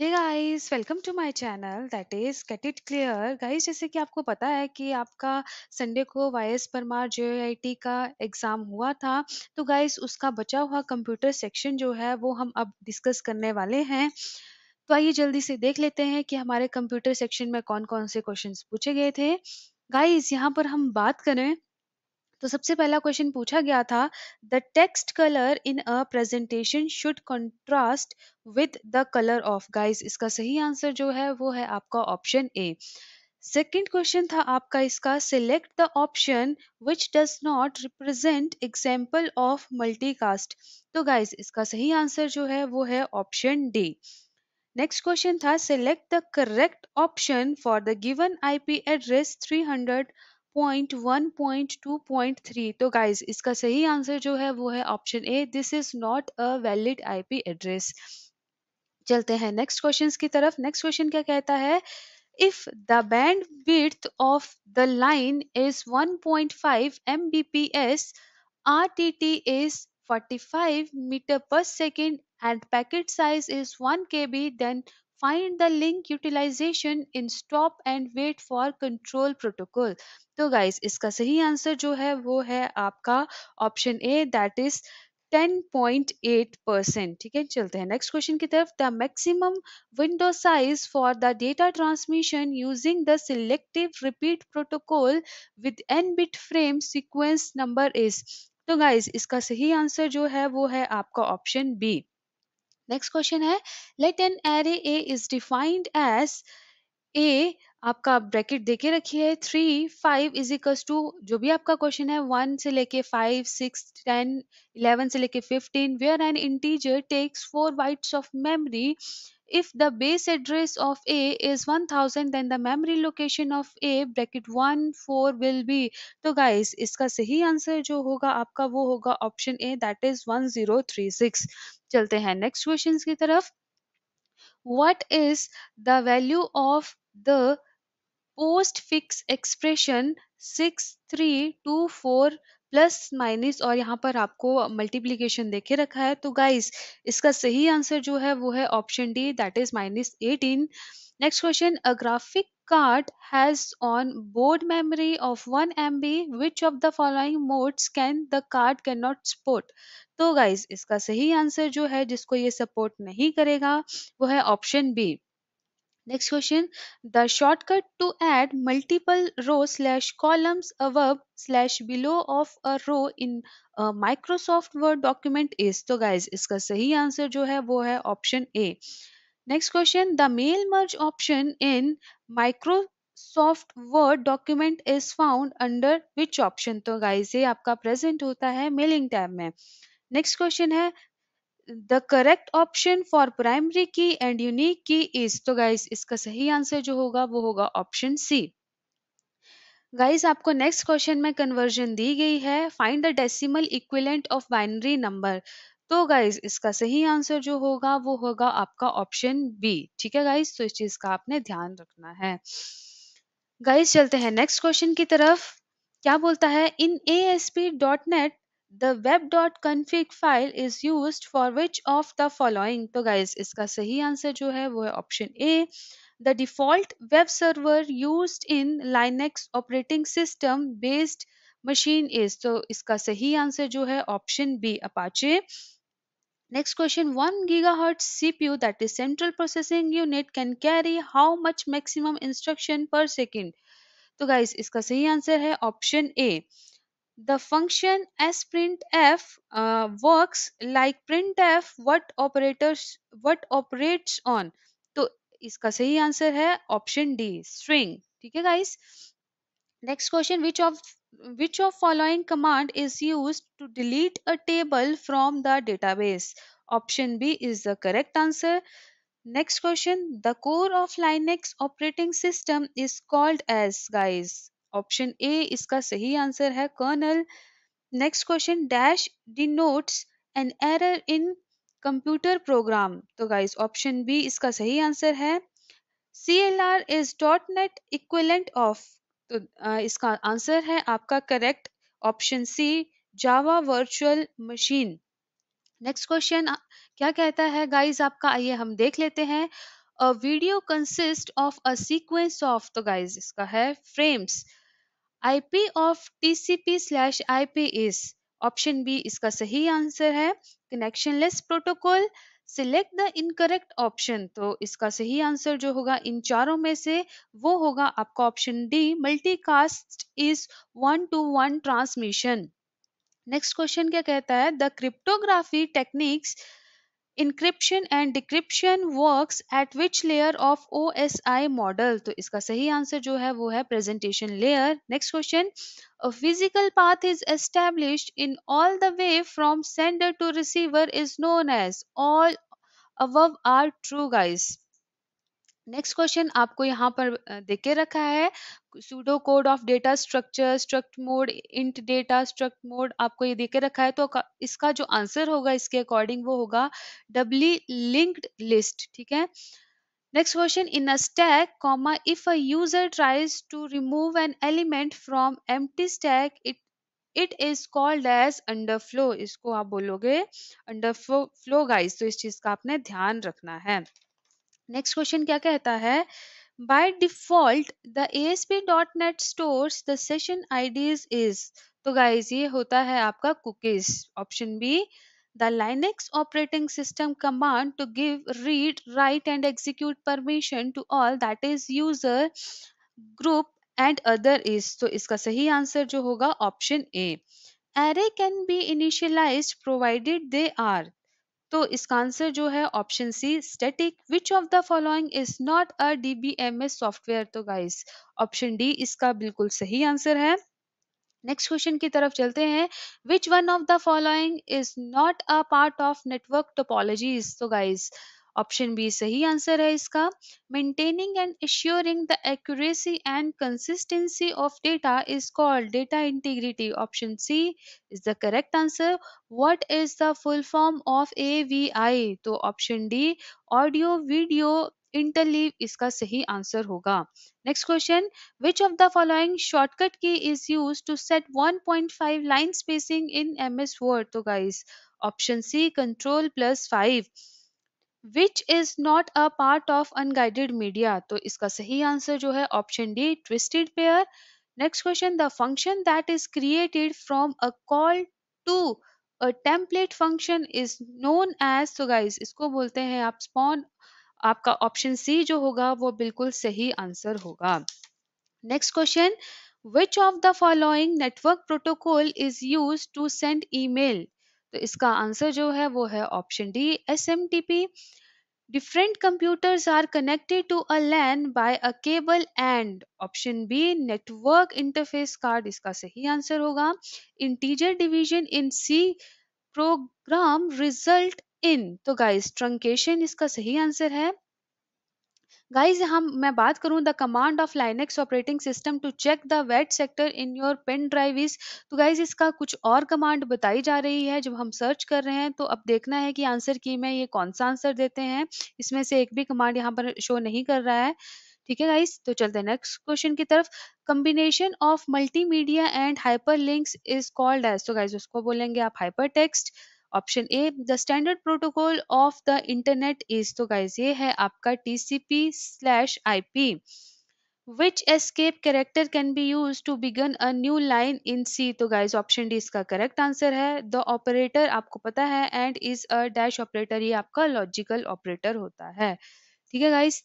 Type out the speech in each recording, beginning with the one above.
Hey guys welcome to my channel that is get it clear guys जैसे कि आपको पता है कि आपका संडे को वाई एस परमार जे का एग्जाम हुआ था तो गाइस उसका बचा हुआ कंप्यूटर सेक्शन जो है वो हम अब डिस्कस करने वाले हैं तो आइए जल्दी से देख लेते हैं कि हमारे कंप्यूटर सेक्शन में कौन कौन से क्वेश्चन पूछे गए थे गाइज यहाँ पर हम बात करें तो सबसे पहला क्वेश्चन पूछा गया था the text colour in a presentation should contrast with the colour of guys इसका सही आंसर जो है वो है आपका ऑप्शन ए सेकेंड क्वेश्चन था आपका इसका select the option which does not represent example of multicast तो गाइज इसका सही आंसर जो है वो है ऑप्शन डी नेक्स्ट क्वेश्चन था select the correct option for the given IP address 300 point one point two point three तो guys इसका सही आंसर जो है वो है option A this is not a valid IP address चलते हैं नेक्स्ट क्वेश्चन की तरफ नेक्स्ट क्वेश्चन क्या कहता है if the bandwidth of the line is 1.5 mbps rtt is 45 meter per second and packet size is 1 kb then find the link utilization in stop and wait for control protocol तो guys इसका सही answer जो है वो है आपका option A that is 10.8 percent ठीक है चलते हैं नेक्स्ट क्वेश्चन की तरफ the maximum window size for the data transmission using the selective repeat protocol with N bit frame sequence number is तो गाइज इसका सही आंसर जो है वो है आपका ऑप्शन बी नेक्स्ट क्वेश्चन है let an array A is defined as ए आपका ब्रैकेट देके रखिए three five is x two जो भी आपका क्वेश्चन है वन से लेके फाइव सिक्स टेन इलेवन से लेके fifteen where an integer takes four bytes of memory if the base address of a is 1000 then the memory location of a bracket 1 will be तो guys इसका सही answer जो होगा आपका वो होगा ऑप्शन ए दैट इज 1036 चलते हैं नेक्स्ट क्वेश्चन की तरफ what is the value of The postfix expression 6324 plus minus और यहाँ पर आपको मल्टीप्लीकेशन देखे रखा है तो गाइस इसका सही आंसर जो है वो है option D that is minus eighteen next question a graphic on board memory of one M B which of the following modes can the card can not support तो गाइज इसका सही answer जो है जिसको ये सपोर्ट नहीं करेगा वो है option B next question the shortcut to add multiple row slash columns above slash below of a row in Microsoft Word document is तो गाइज इसका सही आंसर जो है वो है option A next question the mail merge option in Microsoft Word document is found under which option तो guys ये आपका प्रेजेंट होता है मेलिंग टैब में नेक्स्ट क्वेश्चन है the correct option for primary key and unique key is तो guys इसका सही आंसर जो होगा वो होगा ऑप्शन सी गाइज आपको नेक्स्ट क्वेश्चन में कन्वर्जन दी गई है find the decimal equivalent of binary number तो गाइज इसका सही आंसर जो होगा वो होगा आपका ऑप्शन बी ठीक है गाइज तो इस चीज का आपने ध्यान रखना है गाइज चलते हैं नेक्स्ट क्वेश्चन की तरफ क्या बोलता है in A S P dot net The web.config file is use for which of the following तो गाइज इसका सही आंसर जो है वो है option A the default web server use in Linux operating system based machine is तो इसका सही आंसर जो है option B Apache next Next question C P U that is central processing unit can carry how much maximum instruction पर second तो guys इसका सही answer है option A The function sprintf uh, works like printf what operators what operates on So, इसका सही answer है option D, string. Okay, guys. Next question: Which of which of following command is used to delete a table from the database option b is the correct answer next question the core of linux operating system is called as guys option A इसका सही answer है kernel next question dash denotes an error in computer program तो guys option B इसका सही answer है C L R is dot net equivalent of तो इसका answer है आपका correct option C Java virtual machine next question क्या कहता है गाइज आपका आइए हम देख लेते हैं a video consist of a sequence of तो गाइज इसका है frames IP of TCP slash IP is option B इसका सही आंसर है connectionless protocol select the incorrect option तो इसका सही आंसर जो होगा इन चारों में से वो होगा आपका option D multicast is one to one transmission next question क्या कहता है the cryptography techniques encryption and decryption works at which layer of OSI model तो इसका सही आंसर जो है वो है presentation layer next question a physical path is established in all the way from sender to receiver is known as all above are true guys next question आपको यहाँ पर देख के रखा है pseudo code of data structure struct mode int data struct mode आपको ये देके रखा है तो इसका जो आंसर होगा इसके अकॉर्डिंग वो होगा डब्ली लिंक्ड लिस्ट ठीक है next question in a stack comma if a user tries to remove an element from an stack it it is called as flow इसको आप बोलोगे अंडर फ्लो गाइज तो इस चीज का आपने ध्यान रखना है नेक्स्ट क्वेश्चन क्या कहता है by default the ASP.NET stores the session IDs is तो गाइज ये होता है आपका cookies option B the Linux operating system command to give read write and execute permission to all that is user group and other is तो इसका सही answer जो होगा option A array can be initialize provided they are तो इसका answer जो है option C static which of the following is not a DBMS software तो गाइस ऑप्शन डी इसका बिल्कुल सही आंसर है नेक्स्ट क्वेश्चन की तरफ चलते हैं which one of the following is not a part of network topologies तो गाइस ऑप्शन बी सही आंसर है इसका maintaining and assuring the accuracy and consistency of data is called data integrity option C is the correct answer what is the full form of A तो option D audio video interleave इसका सही answer होगा next question which of the following shortcut key is use to set 1.5 line spacing in M S Word तो guys option C control plus five which is not a part of unguided media तो इसका सही answer जो है option D twisted pair next question the function that is created from a call to a template function is known as so guys इसको बोलते हैं आप spawn आपका ऑप्शन सी जो होगा वो बिल्कुल सही आंसर होगा next question which of the following network protocol is use to send email तो इसका आंसर जो है वो है option D S M T P different computers are connected to a LAN by a cable and option B network interface card इसका सही answer होगा integer division in C program result in तो guys truncation इसका सही answer है guys हम मैं बात करूँ the command of Linux operating system to check the wet sector in your pen drive is तो गाइज इसका कुछ और कमांड बताई जा रही है जब हम सर्च कर रहे हैं तो अब देखना है कि आंसर की में ये कौन सा आंसर देते हैं इसमें से एक भी कमांड यहाँ पर शो नहीं कर रहा है ठीक है गाइज तो चलते हैं नेक्स्ट क्वेश्चन की तरफ combination of multimedia and hyper links is called as तो गाइज उसको बोलेंगे आप hyper text option A the standard protocol of the internet is तो गाइज ये है आपका TCP slash I which escape character can be use to begin a new line in C तो guys option D इसका correct answer है the operator आपको पता है and is a dash operator ये आपका लॉजिकल ऑपरेटर होता है ठीक है guys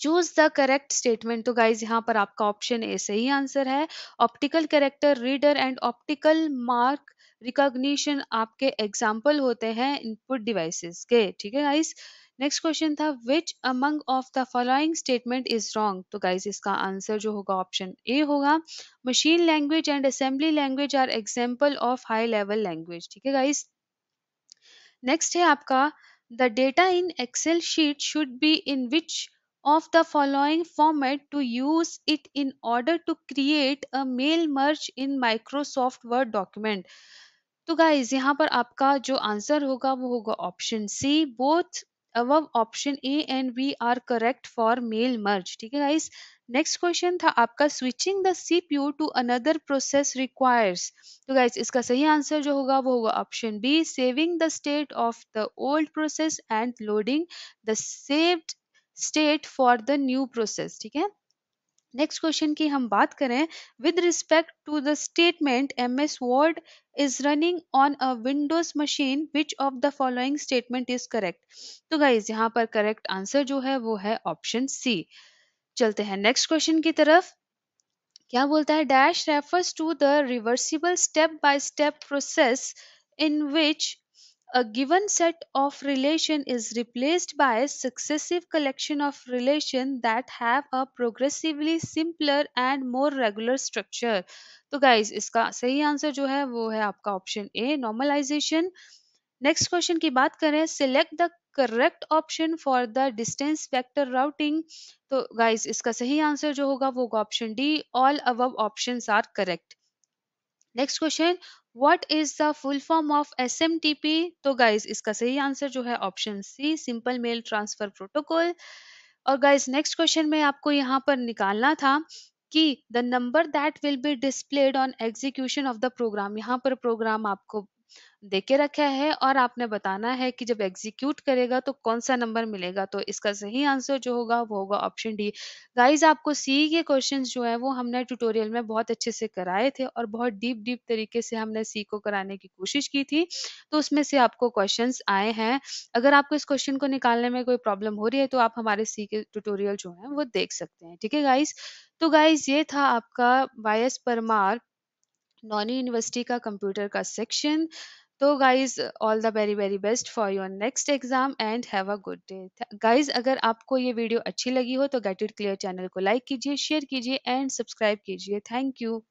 choose the correct statement तो गाइज यहाँ पर आपका ऑप्शन ए सही आंसर है optical character reader and optical mark recognition आपके एग्जाम्पल होते हैं इनपुट डिवाइसेस के ठीक है गाइस नेक्स्ट क्वेश्चन था which among of the following statement is wrong तो गाइस इसका आंसर जो होगा ऑप्शन ए होगा machine language and assembly language are example of high level language ठीक है गाइस नेक्स्ट है आपका the data in Excel sheet should be in which of the following format to use it in order to create a mail merge in Microsoft Word document. तो guys यहाँ पर आपका जो answer होगा वो होगा option C both of option A and B are correct for mail merge ठीक है गाइज नेक्स्ट क्वेश्चन था आपका switching the CPU to another process requires तो गाइज इसका सही आंसर जो होगा वो होगा option B saving the state of the old process and loading the saved state for the new process ठीक है नेक्स्ट क्वेश्चन की हम बात करें with respect to the statement M S Word is running on a Windows machine which of the following statement is correct तो guys यहाँ पर correct answer जो है वो है ऑप्शन सी चलते हैं नेक्स्ट क्वेश्चन की तरफ क्या बोलता है dash refers to the reversible step by step process in which a given set of relation is replaced by a successive collection of relation that have a progressively simpler and more regular structure तो guys iska sahi answer jo hai wo hai aapka option a normalization next question ki baat kare select the correct option for the distance vector routing तो guys इसका सही answer जो होगा वो होगा option D all above options are correct next question what is the full form of S M T P तो guys इसका सही आंसर जो है option C simple mail transfer protocol और गाइज नेक्स्ट क्वेश्चन में आपको यहाँ पर निकालना था कि the number that will be displayed on execution of the program यहाँ पर प्रोग्राम आपको देके रखा है और आपने बताना है कि जब एग्जीक्यूट करेगा तो कौन सा नंबर मिलेगा तो इसका सही आंसर जो होगा वो होगा ऑप्शन डी गाइस आपको सी के क्वेश्चंस जो है वो हमने ट्यूटोरियल में बहुत अच्छे से कराए थे और बहुत डीप डीप तरीके से हमने सी को कराने की कोशिश की थी तो उसमें से आपको क्वेश्चन आए हैं अगर आपको इस क्वेश्चन को निकालने में कोई प्रॉब्लम हो रही है तो आप हमारे सी के ट्यूटोरियल जो है वो देख सकते हैं ठीक है गाइज तो गाइज ये था आपका वाई परमार नॉनी यूनिवर्सिटी का कंप्यूटर का सेक्शन तो guys all the very very best for your next exam and have a good day guys अगर आपको ये वीडियो अच्छी लगी हो तो गेट इट क्लियर चैनल को लाइक कीजिए शेयर कीजिए एंड सब्सक्राइब कीजिए थैंक यू